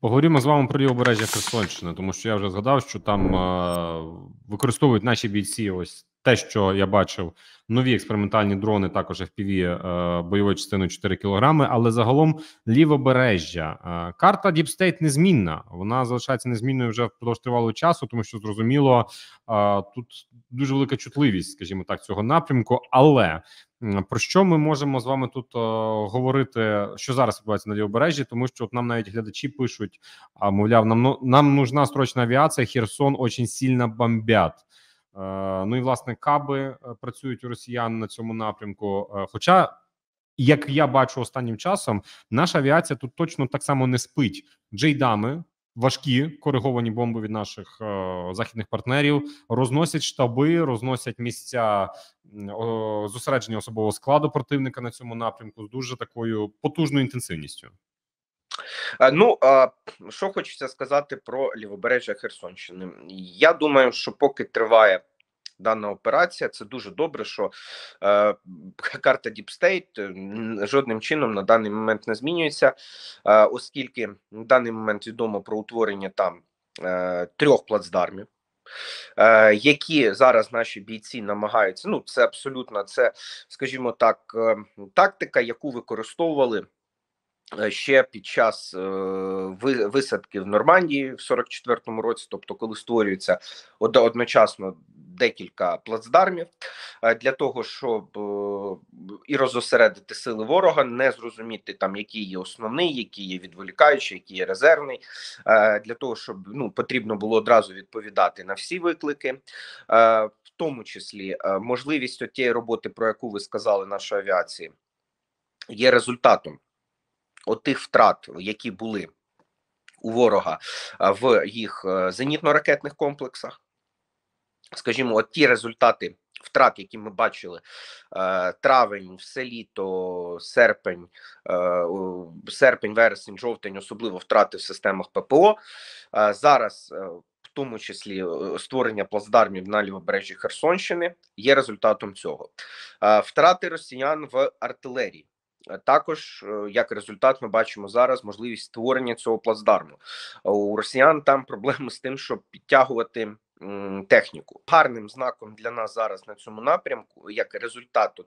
Поговоримо з вами про лівобережжя Херсонщини, тому що я вже згадав, що там е- використовують наші бійці. Ось те, що я бачив, нові експериментальні дрони, також FPV е- бойової частини 4 кілограми. Але загалом лівобережжя е- карта Deep State незмінна. Вона залишається незмінною вже впродовж тривалого часу, тому що зрозуміло е, тут дуже велика чутливість, скажімо так, цього напрямку. Але про що ми можемо з вами тут о, е, говорити, що зараз відбувається на лівобережжі, тому що от нам навіть глядачі пишуть: а мовляв, нам ну, нам нужна срочна авіація. Херсон очень сильно бомбят. Е, ну і власне каби е, працюють у росіян на цьому напрямку. Е, хоча, як я бачу останнім часом, наша авіація тут точно так само не спить. Джейдами важкі кориговані бомби від наших е, західних партнерів, розносять штаби, розносять місця е, зосередження особового складу противника на цьому напрямку з дуже такою потужною інтенсивністю. Е, ну а що хочеться сказати про лівобережжя Херсонщини. Я думаю, що поки триває дана операція. Це дуже добре, що е, карта Deep State е, жодним чином на даний момент не змінюється, е, оскільки на даний момент відомо про утворення там е, трьох плацдармів. Е, які зараз наші бійці намагаються, ну це абсолютно це, скажімо так, е, тактика, яку використовували ще під час висадки в Нормандії в 44-му році, тобто коли створюється одночасно декілька плацдармів е, для того, щоб е, і розосередити сили ворога, не зрозуміти там, який є основний, який є відволікаючий, який є резервний. Е, для того щоб ну потрібно було одразу відповідати на всі виклики. В тому числі можливість тієї роботи, про яку ви сказали, нашої авіації, є результатом от тих втрат, які були у ворога в їх зенітно-ракетних комплексах скажімо, от ті результати втрат, які ми бачили е, травень, все літо, серпень, е, серпень, вересень, жовтень, особливо втрати в системах ППО. Е, зараз. В тому числі створення плацдармів на лівобережжі Херсонщини є результатом цього. Втрати росіян в артилерії Е, також е, як результат, ми бачимо зараз можливість створення цього плацдарму е, у росіян. Там проблеми з тим, щоб підтягувати техніку. Гарним знаком для нас зараз на цьому напрямку, як результат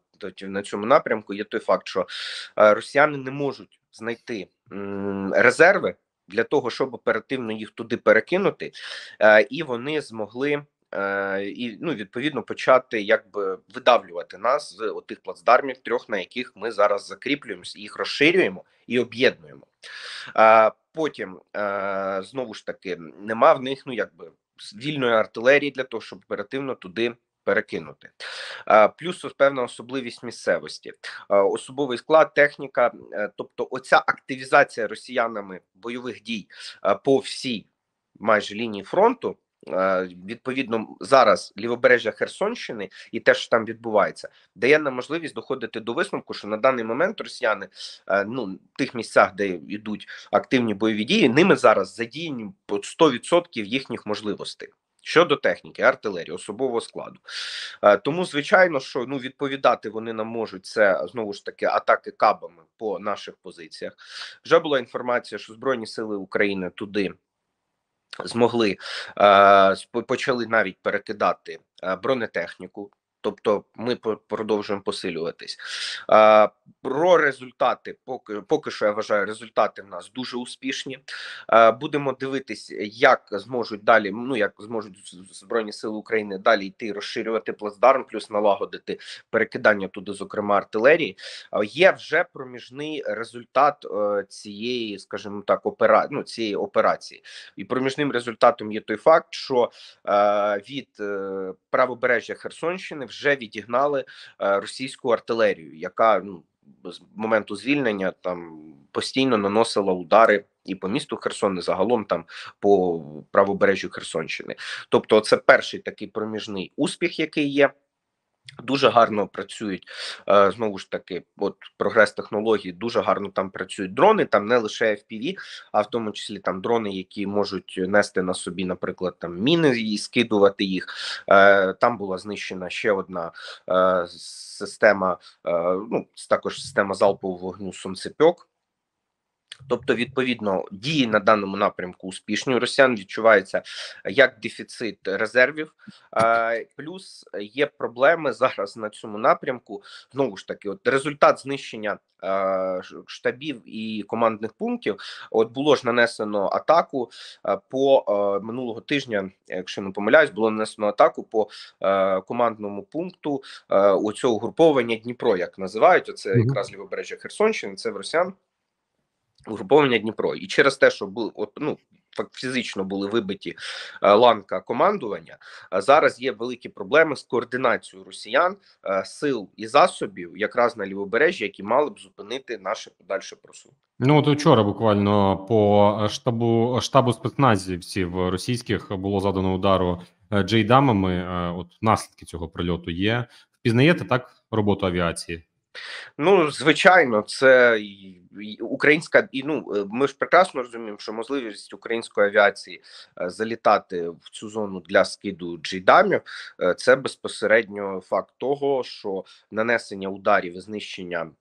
на цьому напрямку, є той факт, що росіяни не можуть знайти резерви для того, щоб оперативно їх туди перекинути, і вони змогли Е, і ну відповідно почати якби видавлювати нас з отих плацдармів, трьох на яких ми зараз закріплюємося, їх розширюємо і об'єднуємо. Е, потім е, знову ж таки нема в них ну якби вільної артилерії для того, щоб оперативно туди. Перекинути плюс певна особливість місцевості, особовий склад, техніка, тобто оця активізація росіянами бойових дій по всій майже лінії фронту, Е, відповідно, зараз лівобережжя Херсонщини і те, що там відбувається, дає нам можливість доходити до висновку, що на даний момент росіяни е, ну в тих місцях, де йдуть активні бойові дії, ними зараз задіяні 100% їхніх можливостей. Щодо техніки, артилерії, особового складу, е, тому звичайно, що ну відповідати вони нам можуть це знову ж таки атаки кабами по наших позиціях. Вже була інформація, що Збройні сили України туди змогли е, почали навіть перекидати е, бронетехніку. Тобто ми продовжуємо посилюватись. А, Про результати, поки поки що я вважаю, результати в нас дуже успішні. А, Будемо дивитись, як зможуть далі. Ну як зможуть збройні сили України далі йти розширювати плацдарм, плюс налагодити перекидання туди, зокрема артилерії. А, Є вже проміжний результат е, цієї, скажімо так, опера... ну, цієї операції, і проміжним результатом є той факт, що е, від е, правобережжя Херсонщини вже відігнали е, російську артилерію, яка ну з моменту звільнення там постійно наносила удари і по місту Херсон, і загалом там по правобережжю Херсонщини. Тобто, це перший такий проміжний успіх, який є. Дуже гарно працюють е, знову ж таки, от прогрес технологій, дуже гарно там працюють дрони. Там не лише FPV, а в тому числі там дрони, які можуть нести на собі, наприклад, там міни і скидувати їх. Е, там була знищена ще одна е, система. Ну також система залпового вогню сонцепьок. Тобто, відповідно, дії на даному напрямку успішні. У Росіян відчувається е, як дефіцит резервів, е, плюс є проблеми зараз на цьому напрямку. Знову ж таки, от результат знищення е, штабів і командних пунктів. От було ж нанесено атаку по минулого тижня, якщо не помиляюсь, було нанесено атаку по командному пункту у цього груповання Дніпро, як називають оце якраз лівобережжя Херсонщини. Це в Росіян. Угруповання Дніпро, і через те, що були от ну фізично були вибиті е, ланка командування. Е, зараз є великі проблеми з координацією росіян е, сил і засобів, якраз на лівобережжі, які мали б зупинити наше подальше просування. Ну от вчора буквально по штабу штабу спецназівців російських було задано удару джейдамами. От наслідки цього прильоту є. Впізнаєте так роботу авіації? Ну звичайно, це українська і ну е, ми ж прекрасно розуміємо, що можливість української авіації е, залітати в цю зону для скиду джейдамів е, це безпосередньо факт того, що нанесення ударів і знищення.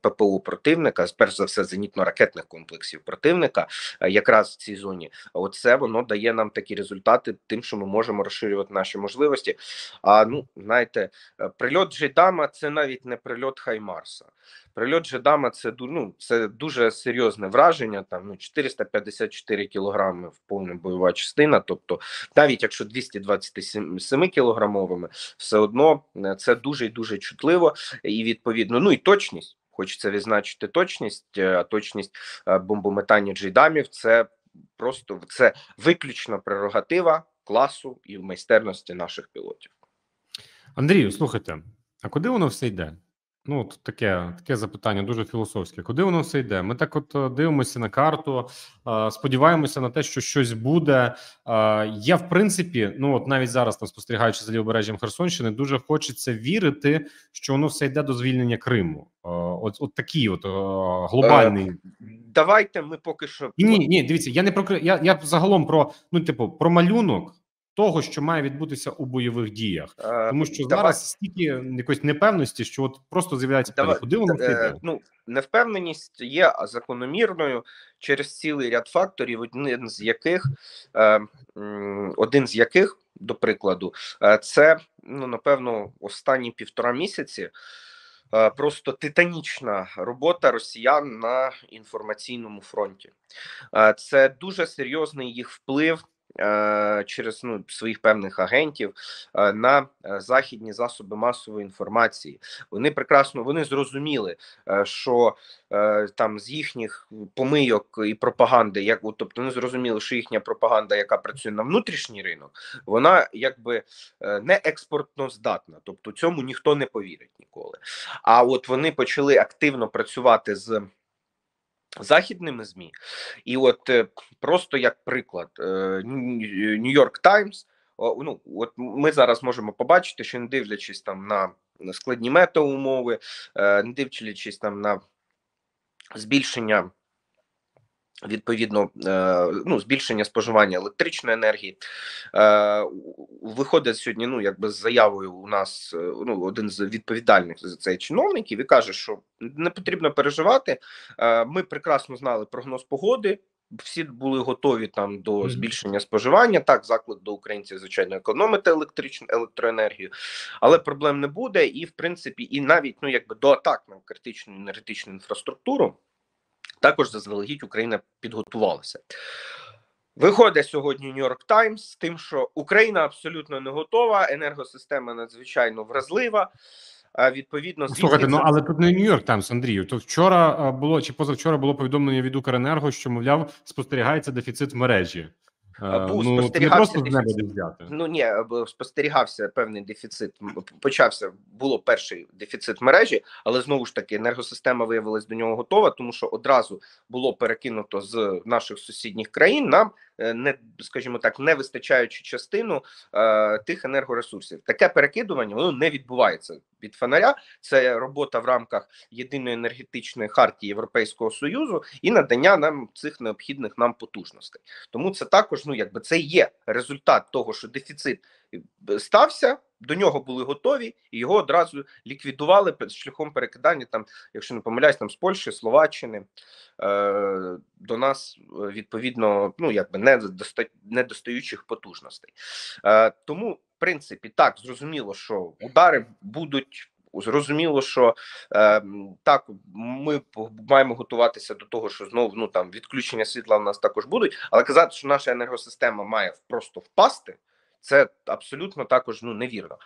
ППУ противника, перш за все, зенітно-ракетних комплексів противника, якраз в цій зоні, оце воно дає нам такі результати, тим, що ми можемо розширювати наші можливості. А ну знаєте, прильот Джейдама це навіть не прильот Хаймарса. Прильот Жидама це ну, це дуже серйозне враження. Там ну 454 кілограми в повна бойова частина. Тобто, навіть якщо 227 кілограмовими, все одно е, це дуже і дуже чутливо і відповідно. Ну і точність, хочеться відзначити точність. Е, точність е, бомбометання джейдамів це просто це виключно прерогатива класу і майстерності наших пілотів. Андрію, слухайте, а куди воно все йде? Ну, от таке таке запитання дуже філософське. Куди воно все йде? Ми так, от е, дивимося на карту, е, сподіваємося на те, що щось буде. Е, я в принципі, ну от навіть зараз там спостерігаючи за лівобережжям Херсонщини, дуже хочеться вірити, що воно все йде до звільнення Криму. От от такий, от глобальний. Давайте ми поки що ні, ні. Дивіться, я не про я, я загалом про ну типу про малюнок того, що має відбутися у бойових діях, е, тому що Давай. зараз стільки якоїсь непевності, що от просто з'являється куди воно е, ну невпевненість є закономірною через цілий ряд факторів, один з яких е, один з яких, до прикладу, е, це ну напевно останні півтора місяці. Е, просто титанічна робота росіян на інформаційному фронті, це дуже серйозний їх вплив Е, через ну, своїх певних агентів е, на е, західні засоби масової інформації. Вони прекрасно вони зрозуміли, що там з їхніх помийок і пропаганди, як тобто, вони зрозуміли, що їхня пропаганда, яка працює на внутрішній ринок, вона якби не експортно здатна, тобто цьому ніхто не повірить ніколи. А от вони почали активно працювати з західними змі, і от е, просто як приклад, е, Нью-Йорк Таймс. Ну от ми зараз можемо побачити, що не дивлячись там на складні метаумови, е, не дивлячись там на збільшення. Відповідно, е, ну збільшення споживання електричної енергії е, виходить сьогодні. Ну якби з заявою у нас е, ну один з відповідальних за це чиновників і каже, що не потрібно переживати. Ми прекрасно знали прогноз погоди. Всі були готові там до збільшення споживання. Так, заклад до українців, звичайно, економити електричну електроенергію, але проблем не буде. І в принципі, і навіть ну якби до атак на критичну енергетичну інфраструктуру. Також заздалегідь Україна підготувалася. Виходить сьогодні Нью-Йорк Таймс з тим, що Україна абсолютно не готова, енергосистема надзвичайно вразлива. Відповідно, Слухайте, ну але тут не Нью-Йорк Таймс, Андрію. То вчора було чи позавчора було повідомлення від Укренерго, що мовляв спостерігається дефіцит мережі. Був ну, спостерігався не просто дефіцит. взяти. Ну ні, е, спостерігався певний дефіцит. Почався було перший дефіцит мережі, але знову ж таки енергосистема виявилась до нього готова, тому що одразу було перекинуто з наших сусідніх країн нам Е, не скажімо так, не вистачаючу частину е, тих енергоресурсів. Таке перекидування воно не відбувається від фонаря. Це робота в рамках єдиної енергетичної хартії Європейського союзу і надання нам цих необхідних нам потужностей. Тому це також ну якби це є результат того, що дефіцит е, стався до нього були готові і його одразу ліквідували шляхом перекидання. Там, якщо не помиляюсь, там з Польщі, Словаччини е, до нас е, відповідно ну якби недоста... недостаючих потужностей. Е, Тому, в принципі, так зрозуміло, що удари будуть. Зрозуміло, що е, так ми маємо готуватися до того, що знову ну там відключення світла в нас також будуть, але казати, що наша енергосистема має просто впасти це абсолютно також ну невірно.